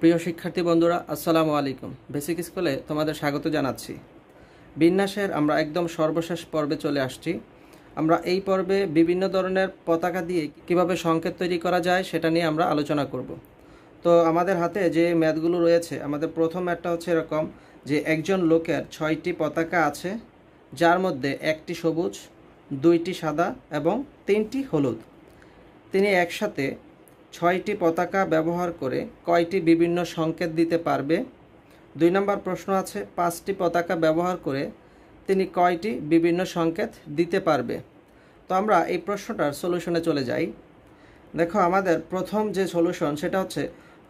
প্রিয় শিক্ষার্থী বন্ধুরা আসসালামু আলাইকুম বেসিক স্কুলে তোমাদের স্বাগত জানাচ্ছি বিন্যাসের আমরা একদম সর্বশেষ পর্বে চলে আসছি আমরা এই পর্বে বিভিন্ন ধরনের পতাকা দিয়ে কিভাবে সংকেত তৈরি করা যায় সেটা নিয়ে আমরা আলোচনা করব তো আমাদের হাতে যে ম্যাথগুলো রয়েছে আমাদের প্রথম একটা হচ্ছে এরকম যে একজন লোকের ছয়টি পতাকা আছে যার মধ্যে একটি সবুজ দুইটি সাদা এবং তিনটি হলুদ তিনি একসাথে ছয়টি পতাকা ব্যবহার করে কয়টি বিভিন্ন সংকেত দিতে পারবে দুই নম্বর প্রশ্ন আছে পাঁচটি পতাকা ব্যবহার করে তিনি কয়টি বিভিন্ন সংকেত দিতে পারবে তো আমরা এই প্রশ্নটার সলিউশনে চলে যাই দেখো আমাদের প্রথম যে সলিউশন সেটা হচ্ছে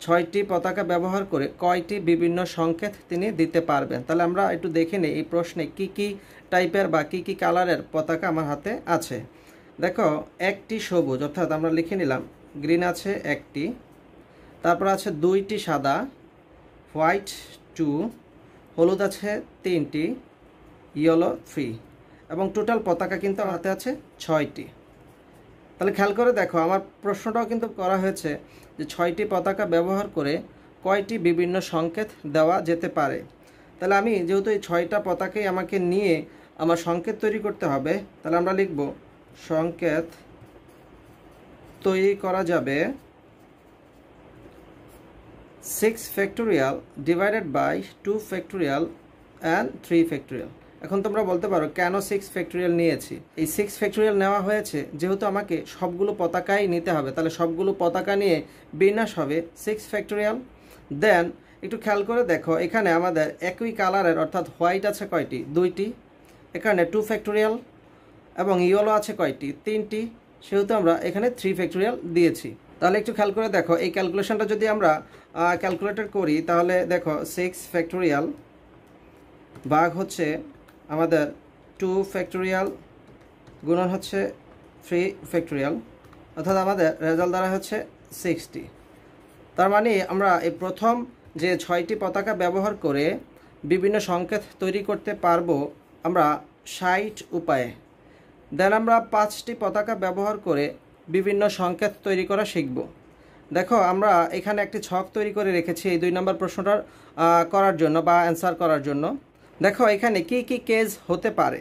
ছয়টি পতাকা ব্যবহার করে কয়টি বিভিন্ন সংকেত তিনি দিতে পারবেন তাহলে আমরা একটু দেখে নিই এই প্রশ্নে কি কি টাইপের বা কি কি কালারের পতাকা আমার হাতে আছে দেখো একটি সবুজ অর্থাৎ আমরা লিখে নিলাম গ্রিন আছে একটি তারপর আছে দুইটি সাদা হোয়াইট টু হলুদ আছে তিনটি ইয়েলো থ্রি এবং টোটাল পতাকা কিন্তু আমার হাতে আছে ছয়টি তাহলে খেয়াল করে দেখো আমার প্রশ্নটাও কিন্তু করা হয়েছে যে ছয়টি পতাকা ব্যবহার করে কয়টি বিভিন্ন সংকেত দেওয়া যেতে পারে তাহলে আমি যেহেতু এই ছয়টা পতাকাই আমাকে নিয়ে আমার সংকেত তৈরি করতে হবে তাহলে আমরা লিখব সংকেত তৈরি করা যাবে six factorial divided by two factorial and three factorial এখন তোমরা বলতে পারো কেন সিক্স ফ্যাক্টোরিয়াল নিয়েছি এই সিক্স ফ্যাক্টোরিয়াল নেওয়া হয়েছে যেহেতু আমাকে সবগুলো পতাকাই নিতে হবে তাহলে সবগুলো পতাকা নিয়ে বিন্যাস হবে সিক্স ফ্যাক্টোরিয়াল দেন একটু খেয়াল করে দেখো এখানে আমাদের একই কালারের অর্থাৎ হোয়াইট আছে কয়টি দুইটি এখানে টু ফ্যাক্টোরিয়াল এবং ইয়েলো আছে কয়টি তিনটি সেহেতু আমরা এখানে থ্রি ফ্যাক্টোরিয়াল দিয়েছি তাহলে একটু খেয়াল করে দেখো এই ক্যালকুলেশনটা যদি আমরা ক্যালকুলেটর করি তাহলে দেখো সিক্স ফ্যাক্টোরিয়াল বাঘ হচ্ছে আমাদের টু ফ্যাক্টোরিয়াল গুণন হচ্ছে থ্রি ফ্যাক্টোরিয়াল অর্থাৎ আমাদের রেজাল্ট দ্বারা হচ্ছে সিক্সটি তার মানে আমরা এই প্রথম যে ছয়টি পতাকা ব্যবহার করে বিভিন্ন সংকেত তৈরি করতে পারবো আমরা ষাট উপায়ে দেন আমরা পাঁচটি পতাকা ব্যবহার করে বিভিন্ন সংকেত তৈরি করা শিখব দেখো আমরা এখানে একটি ছক তৈরি করে রেখেছি এই দুই নম্বর প্রশ্নটার করার জন্য বা অ্যান্সার করার জন্য দেখো এখানে কি কি কেজ হতে পারে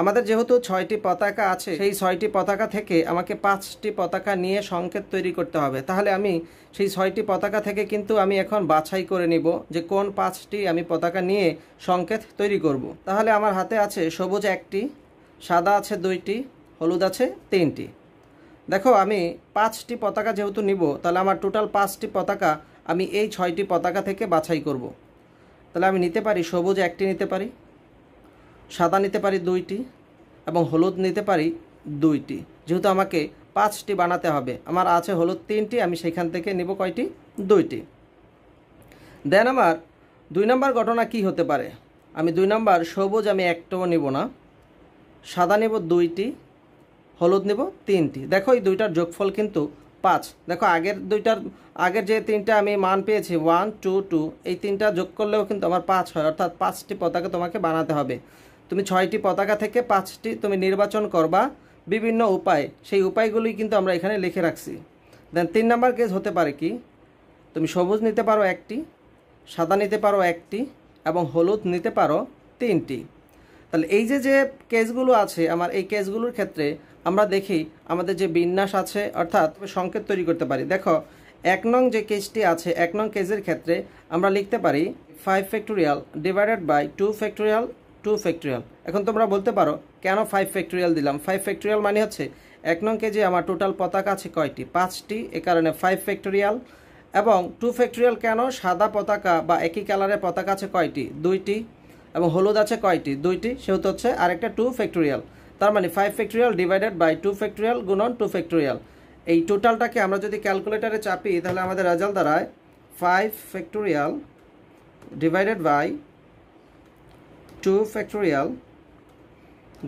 আমাদের যেহেতু ছয়টি পতাকা আছে সেই ছয়টি পতাকা থেকে আমাকে পাঁচটি পতাকা নিয়ে সংকেত তৈরি করতে হবে তাহলে আমি সেই ছয়টি পতাকা থেকে কিন্তু আমি এখন বাছাই করে নিব যে কোন পাঁচটি আমি পতাকা নিয়ে সংকেত তৈরি করব। তাহলে আমার হাতে আছে সবুজ একটি সাদা আছে দুইটি হলুদ আছে তিনটি দেখো আমি পাঁচটি পতাকা যেহেতু নিব তাহলে আমার টোটাল পাঁচটি পতাকা আমি এই ছয়টি পতাকা থেকে বাছাই করব। তাহলে আমি নিতে পারি সবুজ একটি নিতে পারি সাদা নিতে পারি দুইটি এবং হলুদ নিতে পারি দুইটি যেহেতু আমাকে পাঁচটি বানাতে হবে আমার আছে হলুদ তিনটি আমি সেখান থেকে নিব কয়টি দুইটি দেন আমার দুই নম্বর ঘটনা কি হতে পারে আমি দুই নম্বর সবুজ আমি একটাও নিব না সাদা নেব দুইটি হলুদ নেব তিনটি দেখো এই দুইটার যোগফল কিন্তু পাঁচ দেখো আগের দুইটার আগের যে তিনটা আমি মান পেয়েছি ওয়ান টু টু এই তিনটা যোগ করলেও কিন্তু আমার পাঁচ হয় অর্থাৎ পাঁচটি পতাকা তোমাকে বানাতে হবে তুমি ছয়টি পতাকা থেকে পাঁচটি তুমি নির্বাচন করবা বিভিন্ন উপায় সেই উপায়গুলি কিন্তু আমরা এখানে লিখে রাখছি দেন তিন নাম্বার কেস হতে পারে কি তুমি সবুজ নিতে পারো একটি সাদা নিতে পারো একটি এবং হলুদ নিতে পারো তিনটি তাহলে এই যে যে কেসগুলো আছে আমার এই কেসগুলোর ক্ষেত্রে আমরা দেখি আমাদের যে বিন্যাস আছে অর্থাৎ সংকেত তৈরি করতে পারি দেখো এক নং যে কেসটি আছে এক নং কেসের ক্ষেত্রে আমরা লিখতে পারি five factorial divided by two factorial two factorial এখন তোমরা বলতে পারো কেন ফাইভ ফ্যাক্টোরিয়াল দিলাম ফাইভ ফ্যাক্টোরিয়াল মানে হচ্ছে এক নং কেজি আমার টোটাল পতাকা আছে কয়টি পাঁচটি এ কারণে ফাইভ ফ্যাক্টোরিয়াল এবং টু ফ্যাক্টোরিয়াল কেন সাদা পতাকা বা একই কালারের পতাকা আছে কয়টি দুইটি এবং হলুদ আছে কয়টি দুইটি সেহেতু হচ্ছে আরেকটা টু ফ্যাক্টোরিয়াল তার মানে five factorial divided by two factorial গুণন টু ফ্যাক্টোরিয়াল এই টোটালটাকে আমরা যদি ক্যালকুলেটারে চাপি তাহলে আমাদের রেজাল্ট দাঁড়ায় five factorial divided by two factorial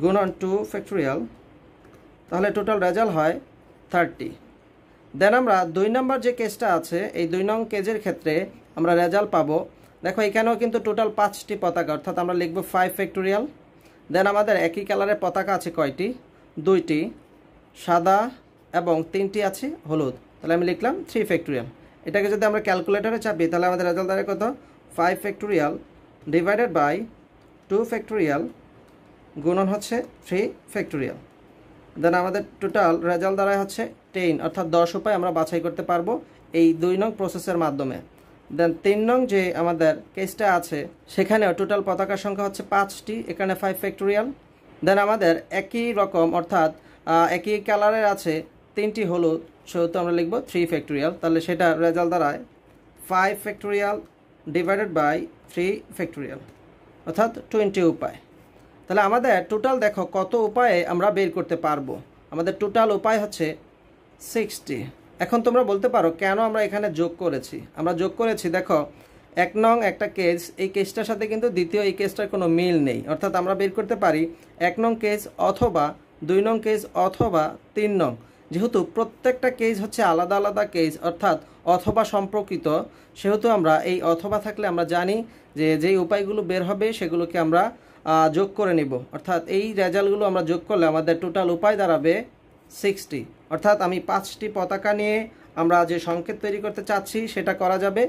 গুণন টু ফ্যাক্টোরিয়াল তাহলে টোটাল রেজাল্ট হয় থার্টি দেন আমরা দুই নম্বর যে কেসটা আছে এই দুই নং কেজের ক্ষেত্রে আমরা রেজাল্ট পাবো দেখো এখানেও কিন্তু টোটাল পাঁচটি পতাকা অর্থাৎ আমরা লিখব ফাইভ ফ্যাক্টোরিয়াল দেন আমাদের একই কালারের পতাকা আছে কয়টি দুইটি সাদা এবং তিনটি আছে হলুদ তাহলে আমি লিখলাম থ্রি ফ্যাক্টোরিয়াল এটাকে যদি আমরা ক্যালকুলেটারে চাপি তাহলে আমাদের রেজাল্ট দাঁড়ায় কত five factorial divided by two factorial গুণন হচ্ছে থ্রি ফ্যাক্টোরিয়াল দেন আমাদের টোটাল রেজাল্ট দ্বারা হচ্ছে টেন অর্থাৎ দশ উপায় আমরা বাছাই করতে পারবো এই দুই নং প্রসেসের মাধ্যমে দেন তিন নং যে আমাদের কেসটা আছে সেখানেও টোটাল পতাকার সংখ্যা হচ্ছে পাঁচটি এখানে ফাইভ ফ্যাক্টোরিয়াল দেন আমাদের একই রকম অর্থাৎ একই কালারের আছে তিনটি হলুদ সেহেতু আমরা লিখবো থ্রি ফ্যাক্টোরিয়াল তাহলে সেটা রেজাল্ট দাঁড়ায় five factorial divided by three factorial অর্থাৎ টোয়েন্টি উপায় তাহলে আমাদের টোটাল দেখো কত উপায়ে আমরা বের করতে পারবো আমাদের টোটাল উপায় হচ্ছে সিক্সটি এখন তোমরা বলতে পারো কেন আমরা এখানে যোগ করেছি আমরা যোগ করেছি দেখো এক নং একটা কেস এই কেসটার সাথে কিন্তু দ্বিতীয় এই কেসটার কোনো মিল নেই অর্থাৎ আমরা বের করতে পারি এক নং কেস অথবা দুই নং কেস অথবা তিন নং যেহেতু প্রত্যেকটা কেস হচ্ছে আলাদা আলাদা কেস অর্থাৎ অথবা সম্পর্কিত সেহেতু আমরা এই অথবা থাকলে আমরা জানি যে যেই উপায়গুলো বের হবে সেগুলোকে আমরা যোগ করে নিব অর্থাৎ এই রেজাল্টগুলো আমরা যোগ করলে আমাদের টোটাল উপায় দাঁড়াবে সিক্সটি অর্থাৎ আমি পাঁচটি পতাকা নিয়ে আমরা যে সংকেত তৈরি করতে চাচ্ছি সেটা করা যাবে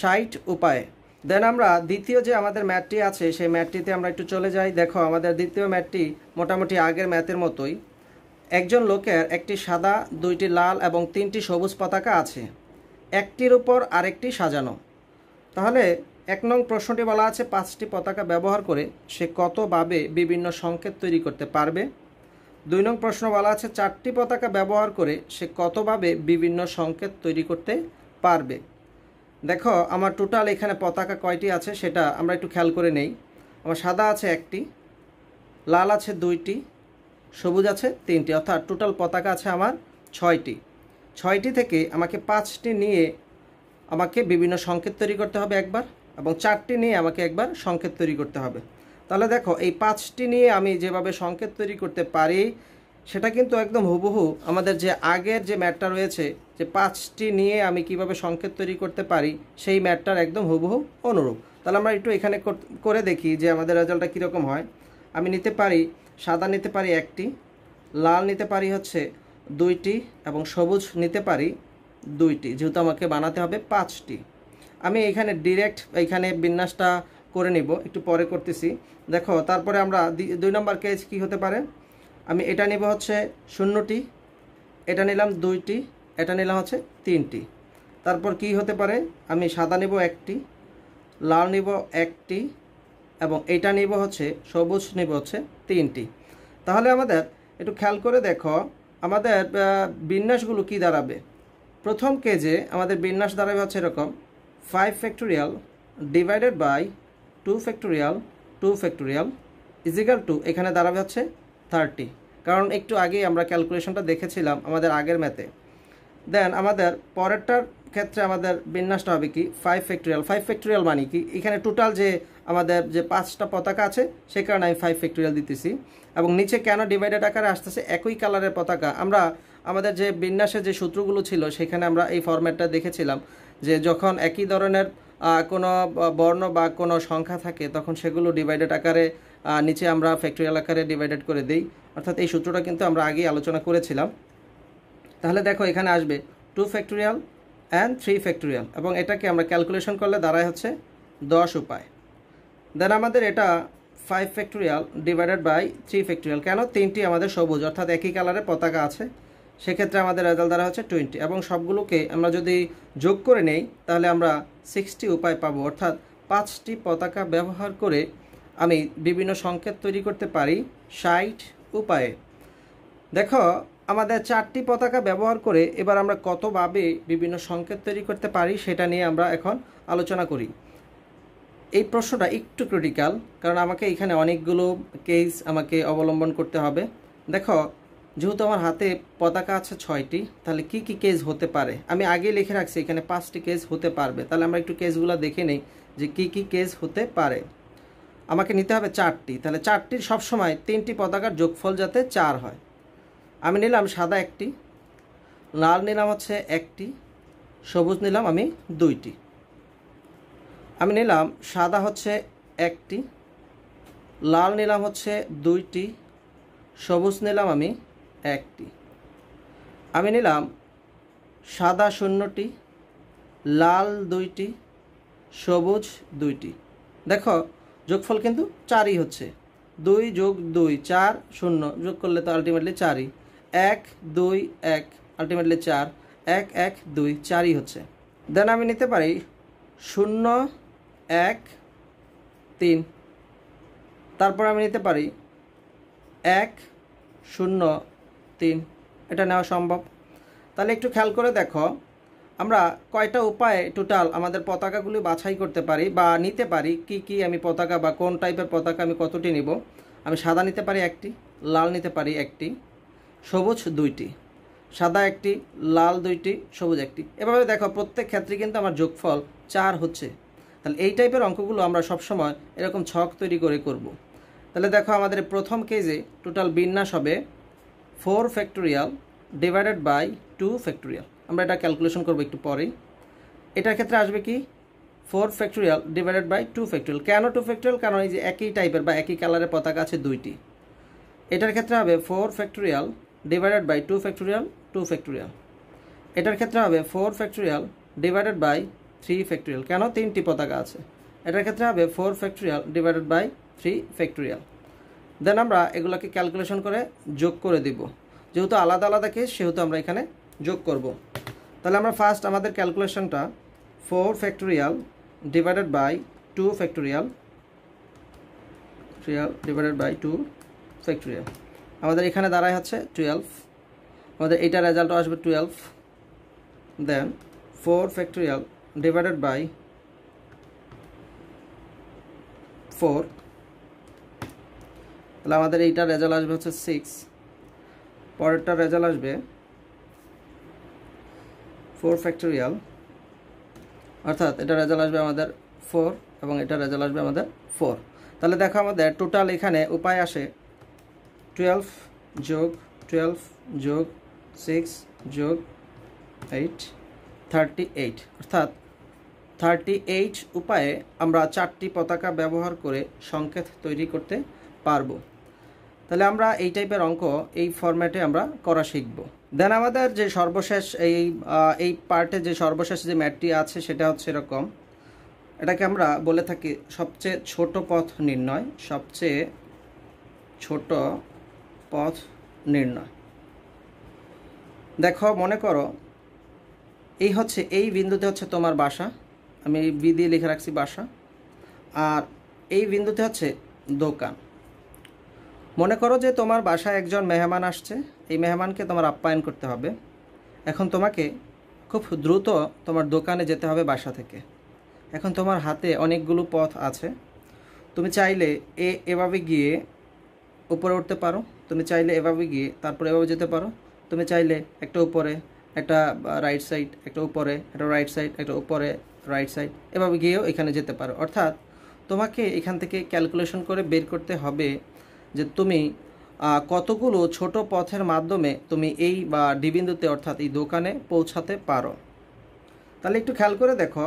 ষাট উপায়ে দেন আমরা দ্বিতীয় যে আমাদের ম্যাটটি আছে সেই ম্যাটটিতে আমরা একটু চলে যাই দেখো আমাদের দ্বিতীয় ম্যাটটি মোটামুটি আগের ম্যাথের মতোই একজন লোকের একটি সাদা দুইটি লাল এবং তিনটি সবুজ পতাকা আছে একটির উপর আরেকটি সাজানো তাহলে এক নং প্রশ্নটি বলা আছে পাঁচটি পতাকা ব্যবহার করে সে কতভাবে বিভিন্ন সংকেত তৈরি করতে পারবে দুই নং প্রশ্ন বলা আছে চারটি পতাকা ব্যবহার করে সে কতভাবে বিভিন্ন সংকেত তৈরি করতে পারবে দেখো আমার টোটাল এখানে পতাকা কয়টি আছে সেটা আমরা একটু খেয়াল করে নেই আমার সাদা আছে একটি লাল আছে দুইটি সবুজ আছে তিনটি অর্থাৎ টোটাল পতাকা আছে আমার ছয়টি ছয়টি থেকে আমাকে পাঁচটি নিয়ে আমাকে বিভিন্ন সংকেত তৈরি করতে হবে একবার এবং চারটি নিয়ে আমাকে একবার সংকেত তৈরি করতে হবে তাহলে দেখো এই পাঁচটি নিয়ে আমি যেভাবে সংকেত তৈরি করতে পারি সেটা কিন্তু একদম হুবহু আমাদের যে আগের যে ম্যাটটা রয়েছে যে পাঁচটি নিয়ে আমি কিভাবে সংকেত তৈরি করতে পারি সেই ম্যাটটার একদম হুবহু অনুরূপ তাহলে আমরা একটু এখানে করে দেখি যে আমাদের রেজাল্টটা কীরকম হয় আমি নিতে পারি সাদা নিতে পারি একটি লাল নিতে পারি হচ্ছে দুইটি এবং সবুজ নিতে পারি দুইটি যেহেতু আমাকে বানাতে হবে পাঁচটি আমি এখানে ডিরেক্ট এখানে বিন্যাসটা করে নিব একটু পরে করতেছি দেখো তারপরে আমরা দুই নম্বর কেজ কি হতে পারে আমি এটা নিব হচ্ছে শূন্যটি এটা নিলাম দুইটি এটা নিলাম হচ্ছে তিনটি তারপর কি হতে পারে আমি সাদা নিব একটি লাল নিব একটি এবং এটা নিব হচ্ছে সবুজ নিব হচ্ছে তিনটি তাহলে আমাদের একটু খেয়াল করে দেখো আমাদের বিন্যাসগুলো কি দাঁড়াবে প্রথম কেজে আমাদের বিন্যাস দাঁড়াবে হচ্ছে এরকম five factorial divided by two factorial two factorial is equal to এখানে দাঁড়াবে হচ্ছে থার্টি কারণ একটু আগেই আমরা ক্যালকুলেশনটা দেখেছিলাম আমাদের আগের ম্যাথে দেন আমাদের পরেরটার ক্ষেত্রে আমাদের বিন্যাসটা হবে কি ফাইভ ফ্যাক্টোরিয়াল ফাইভ ফ্যাক্টোরিয়াল মানে কি এখানে টোটাল যে আমাদের যে পাঁচটা পতাকা আছে সে কারণে আমি ফাইভ ফ্যাক্টোরিয়াল দিতেছি এবং নিচে কেন ডিভাইডেড আকারে আসতেছে একই কালারের পতাকা আমরা আমাদের যে বিন্যাসের যে সূত্রগুলো ছিল সেখানে আমরা এই ফরম্যাটটা দেখেছিলাম যে যখন একই ধরনের কোনো বর্ণ বা কোনো সংখ্যা থাকে তখন সেগুলো ডিভাইডেড আকারে নিচে আমরা ফ্যাক্টরিয়াল আকারে ডিভাইডেড করে দিই অর্থাৎ এই সূত্রটা কিন্তু আমরা আগেই আলোচনা করেছিলাম তাহলে দেখো এখানে আসবে two factorial and three factorial এবং এটাকে আমরা ক্যালকুলেশন করলে দাঁড়ায় হচ্ছে দশ উপায় দেন আমাদের এটা five factorial divided by three factorial কেন তিনটি আমাদের সবুজ অর্থাৎ একই কালারের পতাকা আছে সেক্ষেত্রে আমাদের রেজাল্ট দ্বারা হচ্ছে টোয়েন্টি এবং সবগুলোকে আমরা যদি যোগ করে নেই তাহলে আমরা সিক্সটি উপায় পাবো অর্থাৎ পাঁচটি পতাকা ব্যবহার করে আমি বিভিন্ন সংকেত তৈরি করতে পারি ষাট উপায়ে দেখো আমাদের চারটি পতাকা ব্যবহার করে এবার আমরা কতভাবে বিভিন্ন সংকেত তৈরি করতে পারি সেটা নিয়ে আমরা এখন আলোচনা করি এই প্রশ্নটা একটু ক্রিটিক্যাল কারণ আমাকে এখানে অনেকগুলো কেস আমাকে অবলম্বন করতে হবে দেখো যেহেতু আমার হাতে পতাকা আছে ছয়টি তাহলে কি কি কেস হতে পারে আমি আগে লিখে রাখছি এখানে পাঁচটি কেস হতে পারবে তাহলে আমরা একটু কেসগুলো দেখে নেই যে কি কি কেস হতে পারে আমাকে নিতে হবে চারটি তাহলে চারটির সবসময় তিনটি পতাকার যোগফল যাতে চার হয় আমি নিলাম সাদা একটি লাল নিলাম হচ্ছে একটি সবুজ নিলাম আমি দুইটি আমি নিলাম সাদা হচ্ছে একটি লাল নিলাম হচ্ছে দুইটি সবুজ নিলাম আমি একটি আমি নিলাম সাদা শূন্যটি লাল দুইটি সবুজ দুইটি দেখো যোগফল কিন্তু চারই হচ্ছে দুই যোগ দুই চার শূন্য যোগ করলে তো আলটিমেটলি চারই এক দুই এক আলটিমেটলি চার এক এক দুই চারই হচ্ছে দেন আমি নিতে পারি শূন্য এক তিন তারপর আমি নিতে পারি এক শূন্য তিন এটা নেওয়া সম্ভব তাহলে একটু খেয়াল করে দেখো আমরা কয়টা উপায়ে টোটাল আমাদের পতাকাগুলি বাছাই করতে পারি বা নিতে পারি কি কি আমি পতাকা বা কোন টাইপের পতাকা আমি কতটি নিব আমি সাদা নিতে পারি একটি লাল নিতে পারি একটি সবুজ দুইটি সাদা একটি লাল দুইটি সবুজ একটি এভাবে দেখো প্রত্যেক ক্ষেত্রে কিন্তু আমার যোগফল চার হচ্ছে তাহলে এই টাইপের অঙ্কগুলো আমরা সবসময় এরকম ছক তৈরি করে করব। তাহলে দেখো আমাদের প্রথম কেজে টোটাল বিন্যাস হবে four factorial divided by two factorial আমরা এটা ক্যালকুলেশন করবো একটু পরেই এটার ক্ষেত্রে আসবে কি four factorial divided by two factorial কেন টু ফ্যাক্টোরিয়াল কারণ এই যে একই টাইপের বা একই কালারের পতাকা আছে দুইটি এটার ক্ষেত্রে হবে four factorial divided by two factorial two factorial এটার ক্ষেত্রে হবে four factorial divided by three factorial কেন তিনটি পতাকা আছে এটার ক্ষেত্রে হবে four factorial divided by three factorial then আমরা এগুলোকে ক্যালকুলেশন করে যোগ করে দিব যেহেতু আলাদা আলাদা কেস সেহেতু আমরা এখানে যোগ করব তাহলে আমরা ফার্স্ট আমাদের ক্যালকুলেশনটা four factorial divided by two factorial factorial divided by two factorial আমাদের এখানে দাঁড়ায় হচ্ছে টুয়েলভ আমাদের এইটার রেজাল্ট আসবে twelve then four factorial divided by four তাহলে আমাদের এইটা রেজাল্ট আসবে হচ্ছে সিক্স পরেরটা রেজাল্ট আসবে ফোর ফ্যাক্টোরিয়াল অর্থাৎ এটা রেজাল্ট আসবে আমাদের ফোর এবং এটা রেজাল্ট আসবে আমাদের ফোর তাহলে দেখো আমাদের টোটাল এখানে উপায় আসে টুয়েলভ যোগ টুয়েলভ যোগ সিক্স যোগ এইট থার্টি এইট অর্থাৎ থার্টি এইট উপায়ে আমরা চারটি পতাকা ব্যবহার করে সংকেত তৈরি করতে পারবো তাহলে আমরা এই টাইপের অঙ্ক এই ফরম্যাটে আমরা করা শিখব দেন আমাদের যে সর্বশেষ এই এই পার্টে যে সর্বশেষ যে ম্যাটটি আছে সেটা হচ্ছে এরকম এটাকে আমরা বলে থাকি সবচেয়ে ছোট পথ নির্ণয় সবচেয়ে ছোট পথ নির্ণয় দেখো মনে করো এই হচ্ছে এই বিন্দুতে হচ্ছে তোমার বাসা আমি বি দিয়ে লিখে রাখছি বাসা আর এই বিন্দুতে হচ্ছে দোকান মনে করো যে তোমার বাসায় একজন মেহমান আসছে এই মেহমানকে তোমার আপ্যায়ন করতে হবে এখন তোমাকে খুব দ্রুত তোমার দোকানে যেতে হবে বাসা থেকে এখন তোমার হাতে অনেকগুলো পথ আছে তুমি চাইলে এ এভাবে গিয়ে উপরে উঠতে পারো তুমি চাইলে এভাবে গিয়ে তারপর এভাবে যেতে পারো তুমি চাইলে একটা উপরে একটা রাইট সাইড একটা উপরে একটা রাইট সাইড একটা উপরে রাইট সাইড এভাবে গিয়েও এখানে যেতে পারো অর্থাৎ তোমাকে এখান থেকে ক্যালকুলেশন করে বের করতে হবে যে তুমি কতগুলো ছোট পথের মাধ্যমে তুমি এই বা ডিবিন্দুতে অর্থাৎ এই দোকানে পৌঁছাতে পারো তাহলে একটু খেয়াল করে দেখো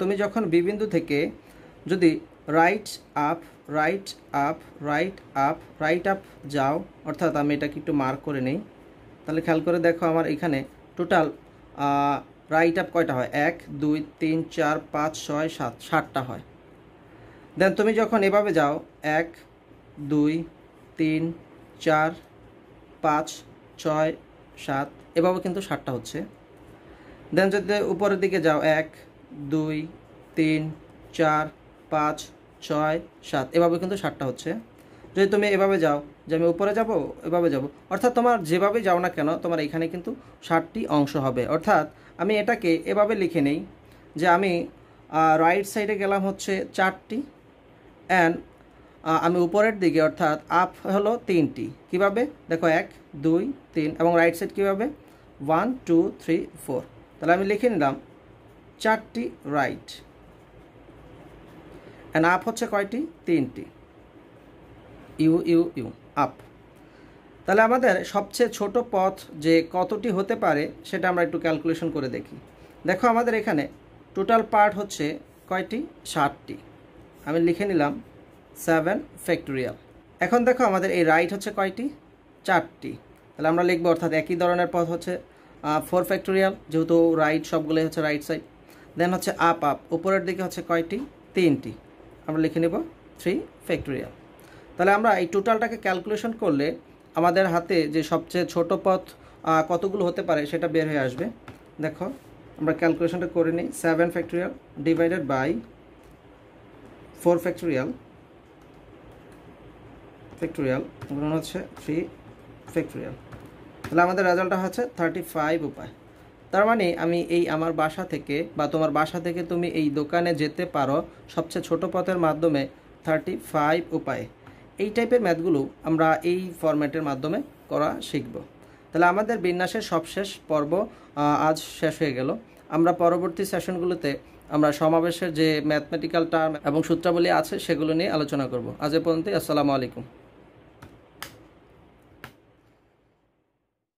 তুমি যখন বিবিন্দু থেকে যদি right up right up right up right up যাও অর্থাৎ আমি এটাকে একটু মার্ক করে নিই তাহলে খেয়াল করে দেখো আমার এখানে টোটাল রাইট আপ কয়টা হয় এক দুই তিন চার পাঁচ ছয় সাত ষাটটা হয় দেন তুমি যখন এভাবে যাও এক দুই তিন চার পাঁচ ছয় সাত এভাবে কিন্তু সাতটা হচ্ছে দেন যদি উপরের দিকে যাও এক দুই তিন চার পাঁচ ছয় সাত এভাবে কিন্তু সাতটা হচ্ছে যদি তুমি এভাবে যাও যে আমি উপরে যাব এভাবে যাব অর্থাৎ তোমার যেভাবে যাও না কেন তোমার এখানে কিন্তু ষাটটি অংশ হবে অর্থাৎ আমি এটাকে এভাবে লিখে নেই যে আমি রাইট সাইডে গেলাম হচ্ছে চারটি অ্যান্ড আমি উপরের দিকে অর্থাৎ আপ হলো তিনটি কিভাবে দেখো এক দুই তিন এবং রাইট সাইড কীভাবে ওয়ান টু থ্রি ফোর তাহলে আমি লিখে নিলাম চারটি রাইট অ্যান্ড আপ হচ্ছে কয়টি তিনটি ইউ ইউ ইউ আপ তাহলে আমাদের সবচেয়ে ছোট পথ যে কতটি হতে পারে সেটা আমরা একটু ক্যালকুলেশন করে দেখি দেখো আমাদের এখানে টোটাল পার্ট হচ্ছে কয়টি ষাটটি আমি লিখে নিলাম সেভেন ফ্যাক্টোরিয়াল এখন দেখো আমাদের এই রাইট হচ্ছে কয়টি চারটি তাহলে আমরা লিখবো অর্থাৎ একই ধরনের পথ হচ্ছে ফোর ফ্যাক্টোরিয়াল যেহেতু রাইট সবগুলোই হচ্ছে রাইট সাইড দেন হচ্ছে আপ আপ উপরের দিকে হচ্ছে কয়টি তিনটি আমরা লিখে নেব থ্রি ফ্যাক্টোরিয়াল তাহলে আমরা এই টোটালটাকে ক্যালকুলেশন করলে আমাদের হাতে যে সবচেয়ে ছোট পথ কতগুলো হতে পারে সেটা বের হয়ে আসবে দেখো আমরা ক্যালকুলেশনটা করে নিই seven factorial divided by four factorial factorial গুণ হচ্ছে থ্রি ফ্যাক্টোরিয়াল তাহলে আমাদের রেজাল্টটা হচ্ছে থার্টি ফাইভ উপায় তার মানে আমি এই আমার বাসা থেকে বা তোমার বাসা থেকে তুমি এই দোকানে যেতে পারো সবচেয়ে ছোট পথের মাধ্যমে থার্টি ফাইভ উপায়ে এই টাইপের ম্যাথগুলো আমরা এই ফরম্যাটের মাধ্যমে করা শিখব তাহলে আমাদের বিন্যাসের সবশেষ পর্ব আজ শেষ হয়ে গেল আমরা পরবর্তী সেশনগুলোতে আমরা সমাবেশের যে ম্যাথমেটিক্যাল টার্ম এবং সূত্রাবলী আছে সেগুলো নিয়ে আলোচনা করব আজ এ পর্যন্ত আসসালামু আলাইকুম